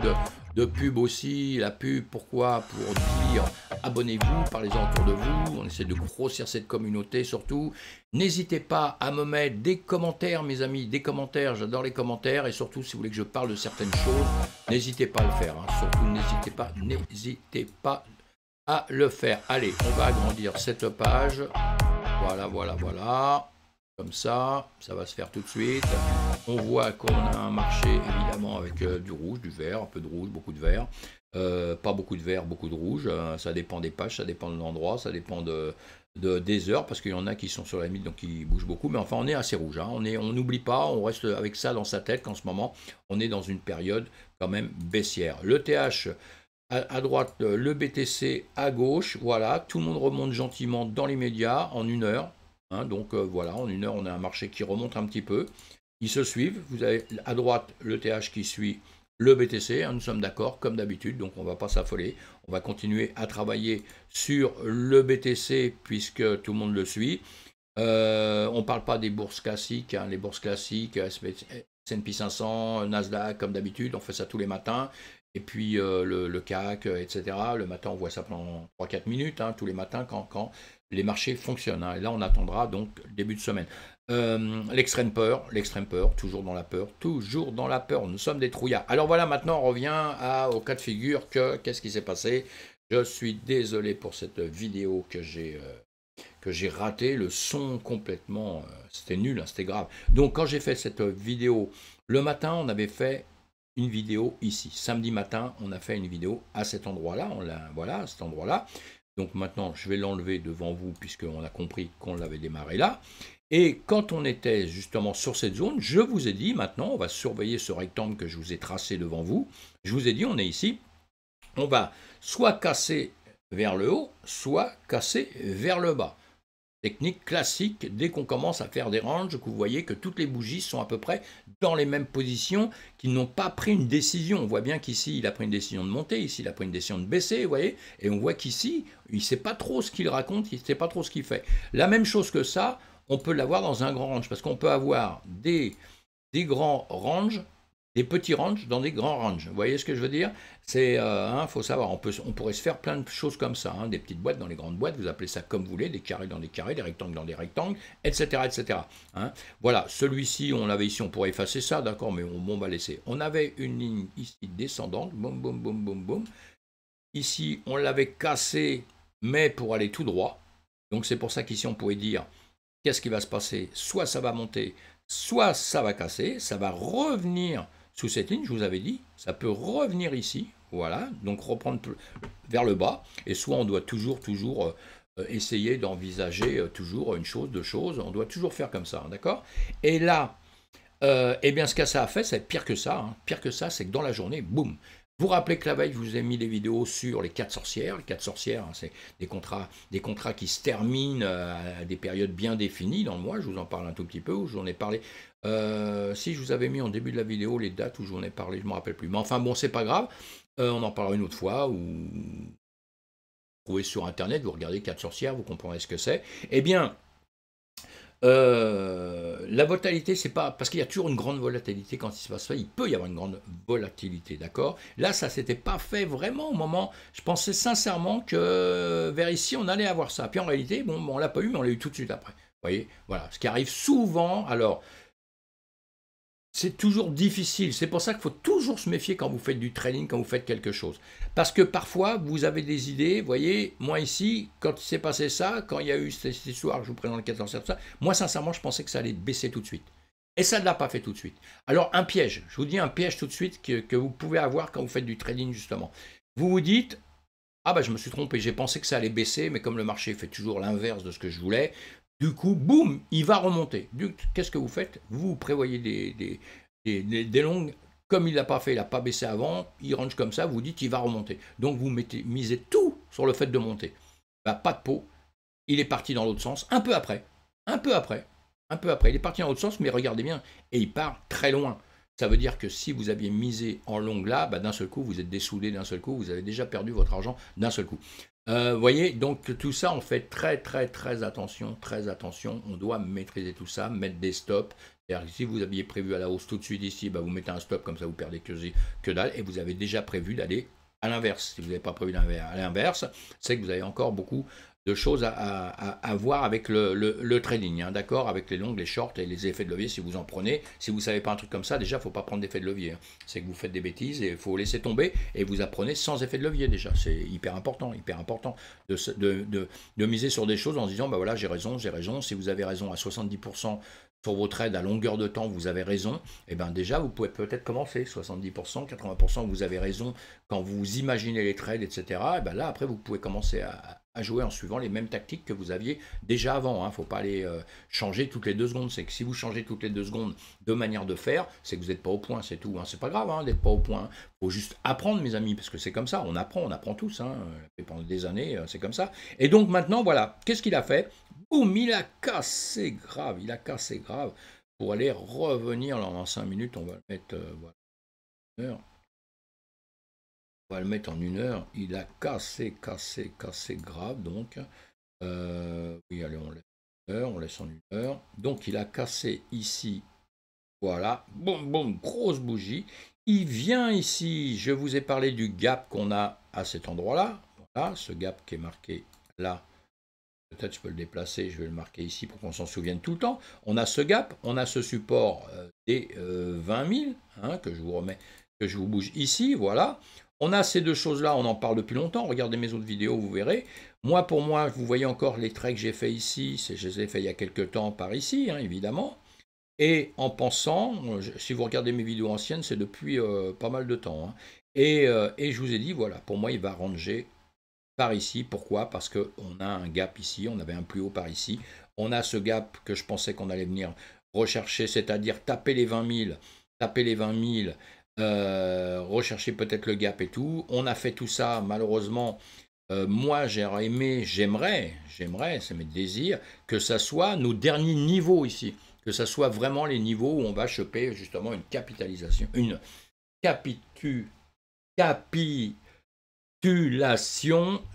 de, pub aussi. La pub, pourquoi Pour dire abonnez-vous, parlez-en autour de vous. On essaie de grossir cette communauté surtout. N'hésitez pas à me mettre des commentaires, mes amis, des commentaires. J'adore les commentaires. Et surtout, si vous voulez que je parle de certaines choses, n'hésitez pas à le faire. Hein. Surtout, n'hésitez pas, n'hésitez pas, à le faire. Allez, on va agrandir cette page. Voilà, voilà, voilà. Comme ça, ça va se faire tout de suite. On voit qu'on a un marché évidemment avec euh, du rouge, du vert, un peu de rouge, beaucoup de vert. Euh, pas beaucoup de vert, beaucoup de rouge. Euh, ça dépend des pages, ça dépend de l'endroit, ça dépend de, des heures, parce qu'il y en a qui sont sur la limite, donc qui bougent beaucoup. Mais enfin, on est assez rouge. Hein. est, On n'oublie pas, on reste avec ça dans sa tête qu'en ce moment, on est dans une période quand même baissière. Le TH à, droite euh, le BTC, à gauche, voilà, tout le monde remonte gentiment dans les médias en une heure. Hein, donc euh, voilà, en une heure, on a un marché qui remonte un petit peu. Ils se suivent, vous avez à droite le TH qui suit le BTC, hein, nous sommes d'accord comme d'habitude, donc on ne va pas s'affoler. On va continuer à travailler sur le BTC puisque tout le monde le suit. Euh, on ne parle pas des bourses classiques, hein, les bourses classiques, SP500, Nasdaq comme d'habitude, on fait ça tous les matins. Et puis euh, le, CAC, euh, etc. Le matin, on voit ça pendant 3-4 minutes, hein, tous les matins, quand, les marchés fonctionnent. Hein. Et là, on attendra donc début de semaine. Euh, l'extrême peur, l'extrême peur, toujours dans la peur, toujours dans la peur. Nous sommes des trouillards. Alors voilà, maintenant, on revient au cas de figure que qu'est-ce qui s'est passé. Je suis désolé pour cette vidéo que j'ai. que j'ai raté le son complètement, c'était nul, hein, c'était grave. Donc quand j'ai fait cette vidéo le matin, on avait fait une vidéo ici. Samedi matin, on a fait une vidéo à cet endroit-là. On l'a, voilà, à cet endroit-là. Donc maintenant, je vais l'enlever devant vous puisqu'on a compris qu'on l'avait démarré là. Et quand on était justement sur cette zone, je vous ai dit, maintenant, on va surveiller ce rectangle que je vous ai tracé devant vous. Je vous ai dit, on est ici. On va soit casser vers le haut, soit casser vers le bas. Technique classique, dès qu'on commence à faire des ranges, vous voyez que toutes les bougies sont à peu près dans les mêmes positions, qui n'ont pas pris une décision. On voit bien qu'ici, il a pris une décision de monter, ici, il a pris une décision de baisser, vous voyez, et on voit qu'ici, il ne sait pas trop ce qu'il raconte, il ne sait pas trop ce qu'il fait. La même chose que ça, on peut l'avoir dans un grand range, parce qu'on peut avoir des, des grands ranges des petits ranges dans des grands ranges. Vous voyez ce que je veux dire C'est, euh, hein, faut savoir, on, peut, on pourrait se faire plein de choses comme ça, hein. des petites boîtes dans les grandes boîtes, vous appelez ça comme vous voulez, des carrés dans des carrés, des rectangles dans des rectangles, etc. etc. Hein. Voilà, celui-ci, on l'avait ici, on pourrait effacer ça, d'accord, mais on, va laisser. On avait une ligne ici descendante, boum, boum, boum, boum, boum. Ici, on l'avait cassé, mais pour aller tout droit. Donc c'est pour ça qu'ici, on pourrait dire, qu'est-ce qui va se passer Soit ça va monter, soit ça va casser, ça va revenir sous cette ligne, je vous avais dit, ça peut revenir ici, voilà, donc reprendre vers le bas, et soit on doit toujours, toujours euh, essayer d'envisager euh, toujours une chose, deux choses, on doit toujours faire comme ça, hein, d'accord Et là, euh, eh bien ce que ça a fait, c'est pire que ça, hein. pire que ça, c'est que dans la journée, boum, vous rappelez que la veille, je vous ai mis des vidéos sur les quatre sorcières. Les quatre sorcières, hein, c'est des contrats, des contrats qui se terminent euh, à des périodes bien définies dans le mois. Je vous en parle un tout petit peu, où j'en ai parlé. Euh, si je vous avais mis en début de la vidéo les dates où j'en ai parlé, je ne me rappelle plus. Mais enfin bon, c'est pas grave. Euh, on en parlera une autre fois, ou trouvez sur Internet, vous regardez quatre sorcières, vous comprenez ce que c'est. Eh bien, euh, la volatilité, c'est pas parce qu'il y a toujours une grande volatilité quand il se passe ça. Il peut y avoir une grande volatilité, d'accord. Là, ça s'était pas fait vraiment au moment. Je pensais sincèrement que euh, vers ici, on allait avoir ça. Puis en réalité, bon, on l'a pas eu, mais on l'a eu tout de suite après. Vous voyez, voilà. Ce qui arrive souvent. Alors, c'est toujours difficile. C'est pour ça qu'il faut toujours se méfier quand vous faites du trading, quand vous faites quelque chose. Parce que parfois, vous avez des idées. Vous voyez, moi ici, quand il s'est passé ça, quand il y a eu cette histoire, je vous présente le 14 tout ça, moi sincèrement, je pensais que ça allait baisser tout de suite. Et ça ne l'a pas fait tout de suite. Alors, un piège. Je vous dis un piège tout de suite que, vous pouvez avoir quand vous faites du trading, justement. Vous vous dites, ah bah je me suis trompé, j'ai pensé que ça allait baisser, mais comme le marché fait toujours l'inverse de ce que je voulais, du coup, boum, il va remonter. Qu'est-ce que vous faites Vous prévoyez des, des, longues comme il l'a pas fait, il n'a pas baissé avant, il range comme ça, vous dites qu'il va remonter. Donc vous mettez, misez tout sur le fait de monter. Bah, pas de pot, il est parti dans l'autre sens, un peu après, un peu après, un peu après. Il est parti dans l'autre sens, mais regardez bien, et il part très loin. Ça veut dire que si vous aviez misé en longue là, bah, d'un seul coup, vous êtes dessoudé d'un seul coup, vous avez déjà perdu votre argent d'un seul coup. Euh, vous voyez, donc tout ça, on fait très très très attention, très attention. On doit maîtriser tout ça, mettre des stops. C'est-à-dire si vous aviez prévu à la hausse tout de suite ici, bah, vous mettez un stop comme ça, vous perdez que, que dalle. Et vous avez déjà prévu d'aller à l'inverse. Si vous n'avez pas prévu à l'inverse, c'est que vous avez encore beaucoup de choses à, voir avec le, le, trading, hein, d'accord Avec les longues, les shorts et les effets de levier, si vous en prenez. Si vous ne savez pas un truc comme ça, déjà, il ne faut pas prendre d'effet de levier. Hein. C'est que vous faites des bêtises et il faut laisser tomber et vous apprenez sans effet de levier déjà. C'est hyper important, hyper important de, de, de, miser sur des choses en se disant, bah voilà, j'ai raison, j'ai raison. Si vous avez raison à 70%, sur vos trades à longueur de temps, vous avez raison, et eh bien déjà, vous pouvez peut-être commencer 70%, 80%, vous avez raison quand vous imaginez les trades, etc. Et eh bien là, après, vous pouvez commencer à, jouer en suivant les mêmes tactiques que vous aviez déjà avant. Il hein. ne faut pas aller euh, changer toutes les deux secondes. C'est que si vous changez toutes les deux secondes de manière de faire, c'est que vous n'êtes pas au point, c'est tout. Hein. C'est pas grave hein, d'être pas au point. Il faut juste apprendre, mes amis, parce que c'est comme ça. On apprend, on apprend tous. Hein. Pendant des années, euh, c'est comme ça. Et donc maintenant, voilà, qu'est-ce qu'il a fait Boum, il a cassé grave, il a cassé grave pour aller revenir. dans en 5 minutes, on va le mettre... Euh, voilà on va le mettre en une heure. Il a cassé, cassé, cassé grave, donc. Euh, oui, allez, on laisse en une heure, on laisse en heure. Donc, il a cassé ici. Voilà, bon, bon, grosse bougie. Il vient ici, je vous ai parlé du gap qu'on a à cet endroit-là. Voilà, ce gap qui est marqué là. Peut-être je peux le déplacer, je vais le marquer ici pour qu'on s'en souvienne tout le temps. On a ce gap, on a ce support euh, des 20 euh, 000, hein, que je vous remets, que je vous bouge ici, voilà. On a ces deux choses-là, on en parle depuis longtemps, regardez mes autres vidéos, vous verrez. Moi, pour moi, vous voyez encore les traits que j'ai fait ici, je les ai faits il y a quelques temps par ici, hein, évidemment. Et en pensant, euh, si vous regardez mes vidéos anciennes, c'est depuis euh, pas mal de temps. Hein. Et, euh, et, je vous ai dit, voilà, pour moi, il va ranger par ici. Pourquoi Parce qu'on a un gap ici, on avait un plus haut par ici. On a ce gap que je pensais qu'on allait venir rechercher, c'est-à-dire taper les 20 000, taper les 20 000, euh, rechercher peut-être le gap et tout. On a fait tout ça, malheureusement. Euh, moi, j'aurais aimé, j'aimerais, j'aimerais, c'est mes désirs, que ça soit nos derniers niveaux ici, que ça soit vraiment les niveaux où on va choper justement une capitalisation, une capitulation,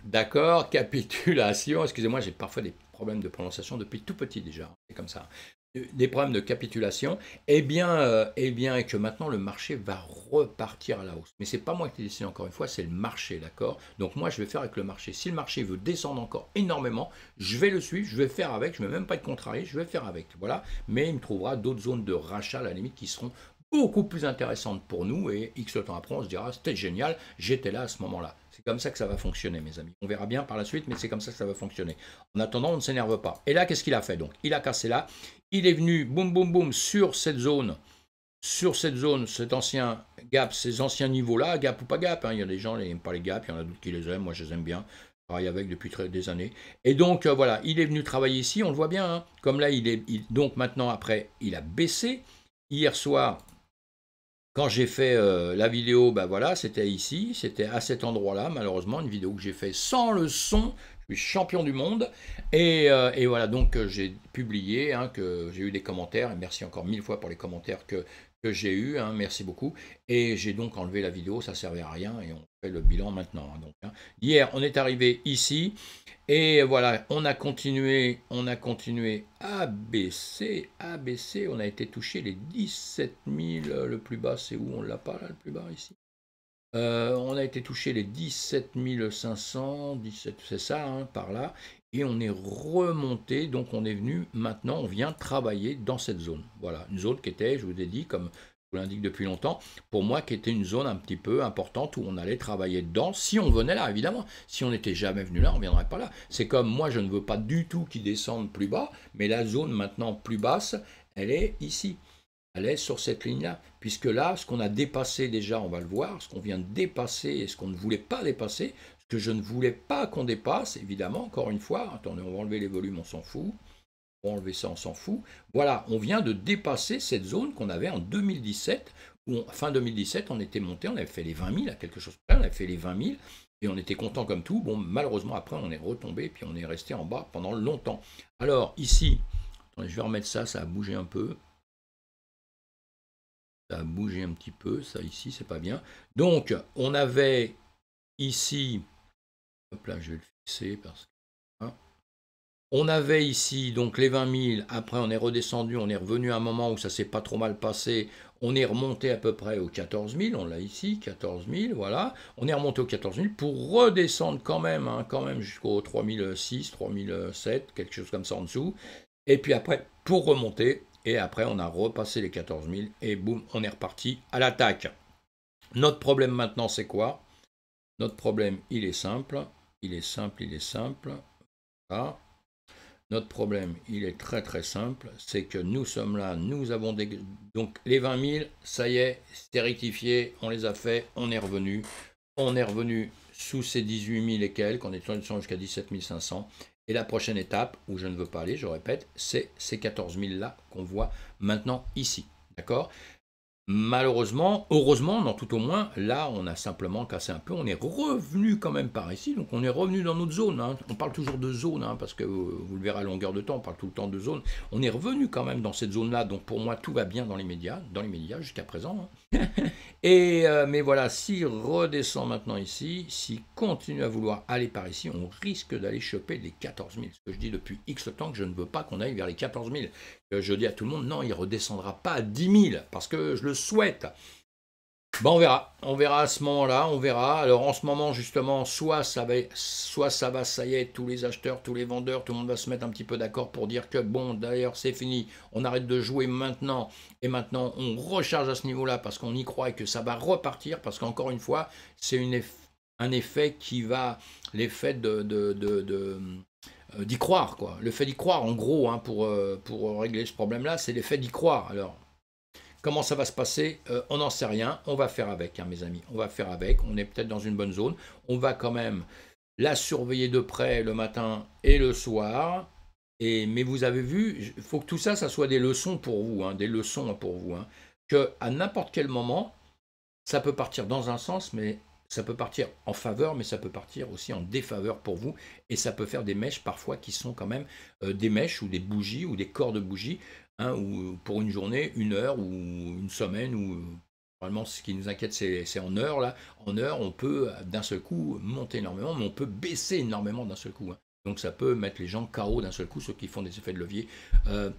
d'accord, capitulation, excusez-moi, j'ai parfois des problèmes de prononciation depuis tout petit déjà, c'est comme ça des problèmes de capitulation, et eh bien, euh, eh bien, et que maintenant le marché va repartir à la hausse. Mais c'est pas moi qui décidé encore une fois, c'est le marché, d'accord Donc moi, je vais faire avec le marché. Si le marché veut descendre encore énormément, je vais le suivre, je vais faire avec, je ne vais même pas être contrarié, je vais faire avec, voilà. Mais il me trouvera d'autres zones de rachat, à la limite, qui seront beaucoup plus intéressantes pour nous, et X temps après, on se dira, c'était génial, j'étais là à ce moment-là. C'est comme ça que ça va fonctionner, mes amis. On verra bien par la suite, mais c'est comme ça que ça va fonctionner. En attendant, on ne s'énerve pas. Et là, qu'est-ce qu'il a fait donc Il a cassé là. Il est venu, boum, boum, boum, sur cette zone, sur cette zone, cet ancien gap, ces anciens niveaux-là, gap ou pas gap. Hein. Il y a des gens qui n'aiment pas les gaps, il y en a d'autres qui les aiment. Moi, je les aime bien. Je travaille avec depuis des années. Et donc, euh, voilà, il est venu travailler ici, on le voit bien. Hein. Comme là, il est. donc maintenant, après, il a baissé. Hier soir, quand j'ai fait euh, la vidéo, ben voilà, c'était ici, c'était à cet endroit-là, malheureusement, une vidéo que j'ai fait sans le son, je suis champion du monde, et, euh, voilà, donc euh, j'ai publié, hein, que j'ai eu des commentaires, et merci encore mille fois pour les commentaires que j'ai eu, un hein, merci beaucoup. Et j'ai donc enlevé la vidéo, ça servait à rien et on fait le bilan maintenant. Hein, donc, hein. Hier, on est arrivé ici et voilà, on a continué, on a continué à baisser, à baisser. On a été touché les 17 000, euh, le plus bas, c'est où On l'a pas là, le plus bas ici euh, on a été touché les 17 500, 17, c'est ça, par là et on est remonté, donc on est venu, maintenant on vient travailler dans cette zone. Voilà, une zone qui était, je vous ai dit, comme je vous l'indique depuis longtemps, pour moi qui était une zone un petit peu importante où on allait travailler dedans, si on venait là, évidemment. Si on n'était jamais venu là, on ne viendrait pas là. C'est comme moi, je ne veux pas du tout qu'ils descendent plus bas, mais la zone maintenant plus basse, elle est ici. Elle est sur cette ligne-là, puisque là, ce qu'on a dépassé déjà, on va le voir, ce qu'on vient de dépasser et ce qu'on ne voulait pas dépasser, que je ne voulais pas qu'on dépasse, évidemment, encore une fois, attendez, on va enlever les volumes, on s'en fout, on va enlever ça, on s'en fout. Voilà, on vient de dépasser cette zone qu'on avait en 2017, où fin 2017, on était monté, on avait fait les 20 000, à quelque chose on avait fait les 20 000, et on était content comme tout. Bon, malheureusement, après, on est retombé, puis on est resté en bas pendant longtemps. Alors, ici, attendez, je vais remettre ça, ça a bougé un peu. Ça a bougé un petit peu, ça ici, c'est pas bien. Donc, on avait ici là, je vais le fixer parce que... On avait ici donc les 20 000, après on est redescendu, on est revenu à un moment où ça s'est pas trop mal passé, on est remonté à peu près aux 14 000, on l'a ici, 14 000, voilà, on est remonté aux 14 000 pour redescendre quand même, hein, quand même jusqu'aux 3006, 3007, quelque chose comme ça en dessous, et puis après pour remonter, et après on a repassé les 14 000, et boum, on est reparti à l'attaque. Notre problème maintenant c'est quoi Notre problème il est simple, il est simple, il est simple. Ah. Notre problème, il est très très simple, c'est que nous sommes là, nous avons des... Donc les 20 000, ça y est, c'est rectifié, on les a fait, on est revenu. On est revenu sous ces 18 000 et quelques, on est descendu jusqu'à 17 500. Et la prochaine étape, où je ne veux pas aller, je répète, c'est ces 14 000 là qu'on voit maintenant ici. D'accord Malheureusement, heureusement, non tout au moins, là on a simplement cassé un peu, on est revenu quand même par ici, donc on est revenu dans notre zone. Hein. On parle toujours de zone, hein, parce que euh, vous le verrez à longueur de temps, on parle tout le temps de zone. On est revenu quand même dans cette zone-là, donc pour moi tout va bien dans les médias, dans les médias jusqu'à présent. Hein. (laughs) Et, euh, mais voilà, si redescend maintenant ici, si continue à vouloir aller par ici, on risque d'aller choper les 14 000. Ce que je dis depuis X temps que je ne veux pas qu'on aille vers les 14 000. Euh, je dis à tout le monde, non, il redescendra pas à 10 000 parce que je le souhaite. Bon bah, on verra, on verra à ce moment-là, on verra. Alors en ce moment justement, soit ça va, soit ça va, ça y est, tous les acheteurs, tous les vendeurs, tout le monde va se mettre un petit peu d'accord pour dire que bon, d'ailleurs c'est fini, on arrête de jouer maintenant et maintenant on recharge à ce niveau-là parce qu'on y croit et que ça va repartir parce qu'encore une fois, c'est un effet qui va, l'effet de, euh, d'y croire, quoi. Le fait d'y croire, en gros, hein, pour, euh, pour régler ce problème-là, c'est l'effet d'y croire. Alors, Comment ça va se passer euh, On n'en sait rien. On va faire avec, hein, mes amis. On va faire avec. On est peut-être dans une bonne zone. On va quand même la surveiller de près le matin et le soir. Et, mais vous avez vu, il faut que tout ça, ça soit des leçons pour vous, hein, des leçons pour vous. Hein, que à n'importe quel moment, ça peut partir dans un sens, mais ça peut partir en faveur, mais ça peut partir aussi en défaveur pour vous. Et ça peut faire des mèches parfois qui sont quand même euh, des mèches ou des bougies ou des corps de bougies Hein, ou euh, pour une journée, une heure ou une semaine, ou normalement euh, ce qui nous inquiète c'est en heure, là, en heure on peut euh, d'un seul coup monter énormément, mais on peut baisser énormément d'un seul coup. Hein. Donc ça peut mettre les gens KO d'un seul coup, ceux qui font des effets de levier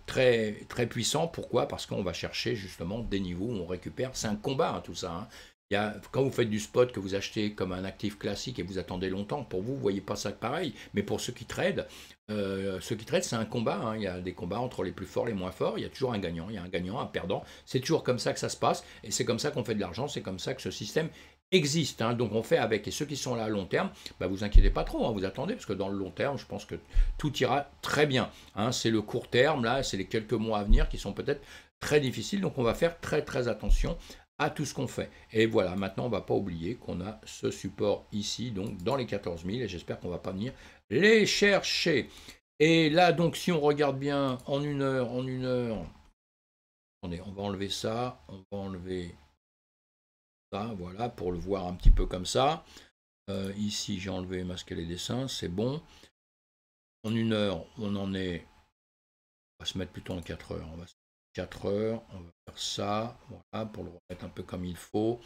très, très puissants. Pourquoi Parce qu'on va chercher justement des niveaux où on récupère. C'est un combat hein, tout ça. y quand vous faites du spot que vous achetez comme un actif classique et vous attendez longtemps, pour vous, vous voyez pas ça pareil. Mais pour ceux qui tradent, euh, ce qui traite, c'est un combat. Hein. Il y a des combats entre les plus forts, et les moins forts. Il y a toujours un gagnant, il y a un gagnant, un perdant. C'est toujours comme ça que ça se passe. Et c'est comme ça qu'on fait de l'argent. C'est comme ça que ce système existe. Hein. Donc on fait avec. Et ceux qui sont là à long terme, bah, vous inquiétez pas trop. Hein. Vous attendez parce que dans le long terme, je pense que tout ira très bien. C'est le court terme là, c'est les quelques mois à venir qui sont peut-être très difficiles. Donc on va faire très très attention à tout ce qu'on fait. Et voilà, maintenant on va pas oublier qu'on a ce support ici, donc dans les 14 000, et j'espère qu'on va pas venir les chercher. Et là, donc, si on regarde bien, en une heure, en une heure, on, est, on va enlever ça, on va enlever ça, voilà, pour le voir un petit peu comme ça. Euh, ici, j'ai enlevé masquer les dessins, c'est bon. En une heure, on en est, on va se mettre plutôt en 4 heures, 4 heures, on va faire ça, voilà, pour le remettre un peu comme il faut.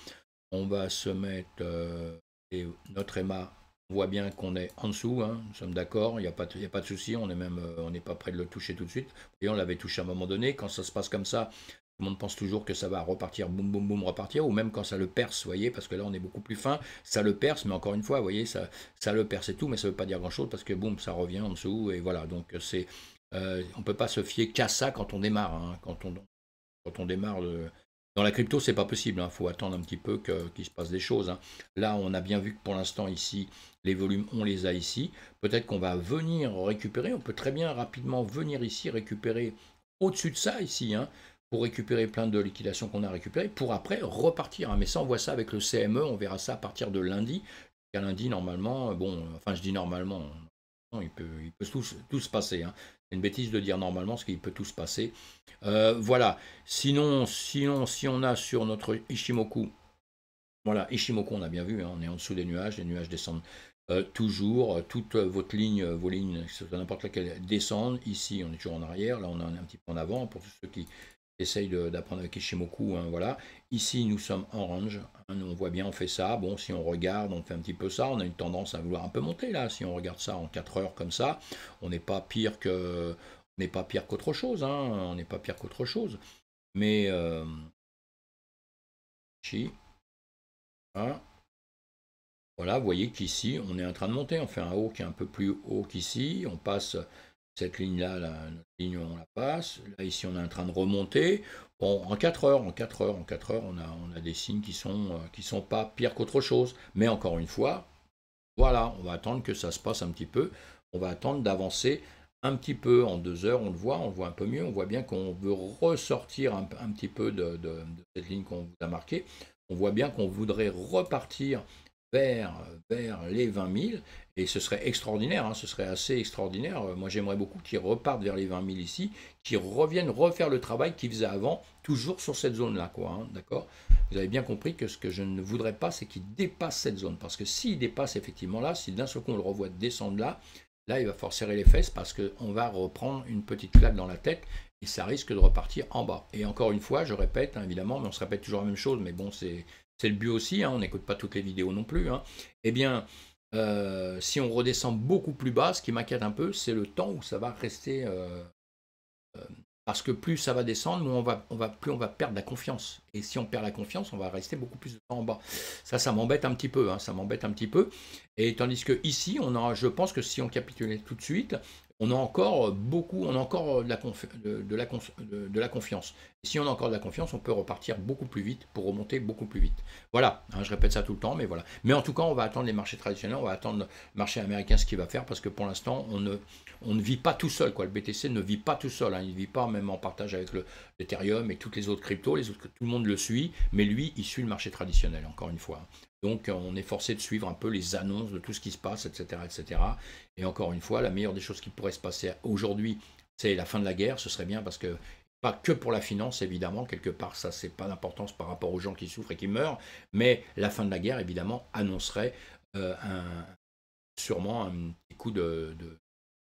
On va se mettre euh, et notre EMA, on voit bien qu'on est en dessous, hein, nous sommes d'accord, il n'y a, pas de, y a pas de souci, on est même euh, on n'est pas prêt de le toucher tout de suite. Et on l'avait touché à un moment donné, quand ça se passe comme ça, tout le monde pense toujours que ça va repartir, boum, boum, boum, repartir, ou même quand ça le perce, vous voyez, parce que là on est beaucoup plus fin, ça le perce, mais encore une fois, vous voyez, ça, ça le perce et tout, mais ça ne veut pas dire grand-chose parce que boum, ça revient en dessous, et voilà, donc c'est euh, on ne peut pas se fier qu'à ça quand on démarre. Hein. Quand, on, quand on démarre dans la crypto, c'est pas possible. Il hein. faut attendre un petit peu qu'il se passe des choses. Hein. Là, on a bien vu que pour l'instant, ici, les volumes, on les a ici. Peut-être qu'on va venir récupérer. On peut très bien rapidement venir ici récupérer au-dessus de ça, ici, pour récupérer plein de liquidations qu'on a récupérées, pour après repartir. Mais ça, on voit ça avec le CME. On verra ça à partir de lundi. car lundi, normalement, bon, enfin, je dis normalement, il peut, il peut tout se passer une bêtise de dire normalement, ce qui peut tout se passer. Euh, voilà. Sinon, si on a sur notre Ishimoku, voilà, Ishimoku, on a bien vu, hein, on est en dessous des nuages, les nuages descendent euh, toujours, euh, toute votre ligne, vos lignes, n'importe laquelle, descendent. Ici, on est toujours en arrière, là, on est un petit peu en avant hein, pour ceux qui essaye d'apprendre avec Ishimoku, hein, voilà. Ici, nous sommes en range, hein, on voit bien, on fait ça, bon, si on regarde, on fait un petit peu ça, on a une tendance à vouloir un peu monter, là, si on regarde ça en 4 heures comme ça, on n'est pas pire que... n'est pas pire qu'autre chose, hein, on n'est pas pire qu'autre chose. Mais... Euh, hein, voilà, vous voyez qu'ici, on est en train de monter, on fait un haut qui est un peu plus haut qu'ici, on passe cette ligne-là, notre ligne, on la passe. Là, ici, on est en train de remonter. en 4 heures, en 4 heures, en 4 heures, on a, on a des signes qui sont, euh, sont pas pires qu'autre chose. Mais encore une fois, voilà, on va attendre que ça se passe un petit peu. On va attendre d'avancer un petit peu. En 2 heures, on le voit, on voit un peu mieux. On voit bien qu'on veut ressortir un, petit peu de, de cette ligne qu'on vous a marquée. On voit bien qu'on voudrait repartir vers, vers les 20 000. Et ce serait extraordinaire, hein, ce serait assez extraordinaire. Euh, moi, j'aimerais beaucoup qu'ils repartent vers les 20 000 ici, qu'ils reviennent refaire le travail qu'ils faisaient avant, toujours sur cette zone-là, quoi. Hein, d'accord Vous avez bien compris que ce que je ne voudrais pas, c'est qu'ils dépassent cette zone. Parce que s'ils dépassent effectivement là, si d'un seul coup on le revoit descendre là, là, il va forcer les fesses parce qu'on va reprendre une petite claque dans la tête et ça risque de repartir en bas. Et encore une fois, je répète, hein, évidemment, mais on se répète toujours la même chose, mais bon, c'est c'est le but aussi, hein, on n'écoute pas toutes les vidéos non plus, hein. eh bien, euh, si on redescend beaucoup plus bas, ce qui m'inquiète un peu, c'est le temps où ça va rester. Euh, euh, parce que plus ça va descendre, plus on va, plus on va perdre la confiance. Et si on perd la confiance, on va rester beaucoup plus de temps en bas. Ça, ça m'embête un petit peu. Hein, ça m'embête un petit peu. Et tandis que ici, on a. je pense que si on capitulait tout de suite, on a encore beaucoup, on a encore de la, de la confiance. Si on a encore de la confiance, on peut repartir beaucoup plus vite pour remonter beaucoup plus vite. Voilà, hein, je répète ça tout le temps, mais voilà. Mais en tout cas, on va attendre les marchés traditionnels, on va attendre le marché américain ce qu'il va faire, parce que pour l'instant, on ne, on ne vit pas tout seul. Quoi. Le BTC ne vit pas tout seul, hein. il ne vit pas même en partage avec l'Ethereum et toutes les autres cryptos, les autres, tout le monde le suit, mais lui, il suit le marché traditionnel, encore une fois. Donc on est forcé de suivre un peu les annonces de tout ce qui se passe, etc. etc. Et encore une fois, la meilleure des choses qui pourrait se passer aujourd'hui, c'est la fin de la guerre, ce serait bien parce que pas que pour la finance, évidemment, quelque part, ça, c'est pas d'importance par rapport aux gens qui souffrent et qui meurent, mais la fin de la guerre, évidemment, annoncerait euh, un, sûrement un petit coup de,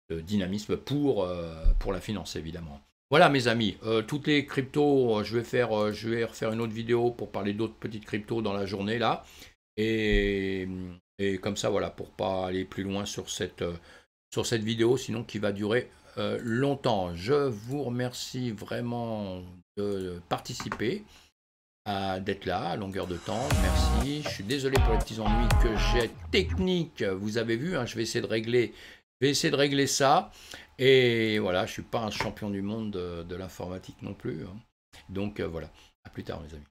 dynamisme pour, euh, pour la finance, évidemment. Voilà mes amis, euh, toutes les cryptos, je vais, faire, je vais refaire une autre vidéo pour parler d'autres petites cryptos dans la journée là. Et, comme ça, voilà, pour pas aller plus loin sur cette, sur cette vidéo, sinon qui va durer euh, longtemps. Je vous remercie vraiment de participer, d'être là à longueur de temps. Merci. Je suis désolé pour les petits ennuis que j'ai techniques. Vous avez vu, hein, je vais essayer de régler. vais essayer de régler ça. Et voilà, je ne suis pas un champion du monde de, l'informatique non plus. Hein. Donc euh, voilà, à plus tard mes amis.